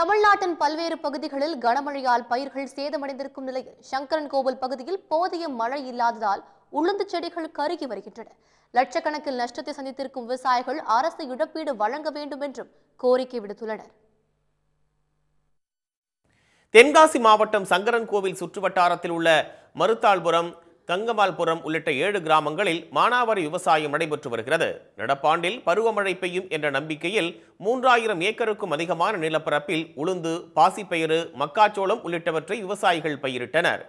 தமிழ்நாட்டின் பல்வேறு பகுதிகளில் கனமழையால் பயிர்கள் சேதமடைந்திருக்கும் நிலையில் சங்கரன் கோவில் பகுதியில் போதிய மழை இல்லாததால் உளுந்து செடிகள் கருகி வருகின்றன லட்சக்கணக்கில் நஷ்டத்தை சந்தித்திருக்கும் விவசாயிகள் அரசு இழப்பீடு வழங்க வேண்டும் என்றும் கோரிக்கை விடுத்துள்ளனர் தென்காசி மாவட்டம் சங்கரன் கோவில் சுற்றுவட்டாரத்தில் உள்ள மருத்தாள்புரம் கங்கமால்புரம் உள்ளிட்ட ஏழு கிராமங்களில் மானாவாரி விவசாயம் நடைபெற்று வருகிறது நடப்பாண்டில் பருவமழை பெய்யும் என்ற நம்பிக்கையில் மூன்றாயிரம் ஏக்கருக்கும் அதிகமான நிலப்பரப்பில் உளுந்து பாசிப்பயிறு மக்காச்சோளம் உள்ளிட்டவற்றை விவசாயிகள் பயிரிட்டனர்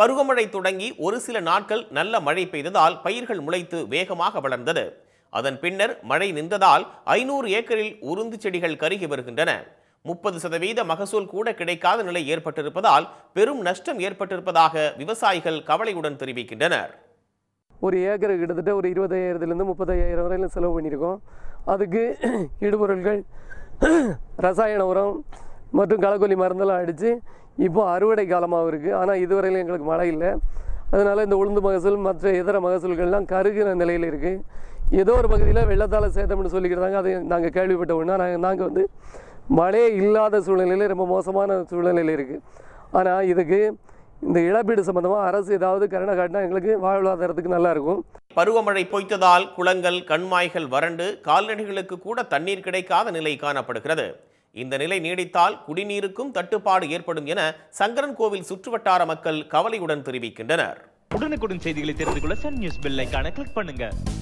பருவமழை தொடங்கி ஒரு சில நாட்கள் நல்ல மழை பெய்ததால் பயிர்கள் முளைத்து வேகமாக வளர்ந்தது அதன் பின்னர் மழை நின்றதால் ஐநூறு ஏக்கரில் உருந்து செடிகள் கருகி வருகின்றன முப்பது சதவீத மகசூல் கூட கிடைக்காத நிலை ஏற்பட்டிருப்பதால் பெரும் நஷ்டம் ஏற்பட்டிருப்பதாக விவசாயிகள் கவலையுடன் தெரிவிக்கின்றனர் ஒரு ஏக்கர் கிட்டத்தட்ட ஒரு இருபதாயிரத்துலேருந்து முப்பதாயிரம் வரையிலும் செலவு பண்ணியிருக்கோம் அதுக்கு இடுபொருள்கள் ரசாயன உரம் மற்றும் களக்கொல்லி மருந்தெல்லாம் அடித்து இப்போ அறுவடை காலமாகவும் இருக்குது ஆனால் இதுவரையிலும் எங்களுக்கு மழை இல்லை அதனால் இந்த உளுந்து மகசூல் மற்ற இதர மகசூல்கள்லாம் கருகிற நிலையில் இருக்குது ஏதோ ஒரு பகுதியில் வெள்ளத்தால் சேதம்னு தாங்க அது நாங்கள் கேள்விப்பட்ட ஒன்றா நாங்கள் நாங்கள் வந்து மழையே இல்லாத சூழ்நிலையில் ரொம்ப மோசமான சூழ்நிலையில் இருக்குது ஆனால் இதுக்கு இந்த இழப்பீடு சம்பந்தமாக அரசு ஏதாவது கருணை காட்டினா எங்களுக்கு வாழ்வாதாரத்துக்கு நல்லாயிருக்கும் பருவமழை பொய்த்ததால் குளங்கள் கண்மாய்கள் வறண்டு கால்நடைகளுக்கு கூட தண்ணீர் கிடைக்காத நிலை காணப்படுகிறது இந்த நிலை நீடித்தால் குடிநீருக்கும் தட்டுப்பாடு ஏற்படும் என சங்கரன் கோவில் சுற்றுவட்டார மக்கள் கவலையுடன் தெரிவிக்கின்றனர் உடனுக்குடன் செய்திகளை தெரிந்து கொள்ள சன் நியூஸ் பில்லைக்கான கிளிக் பண்ணுங்கள்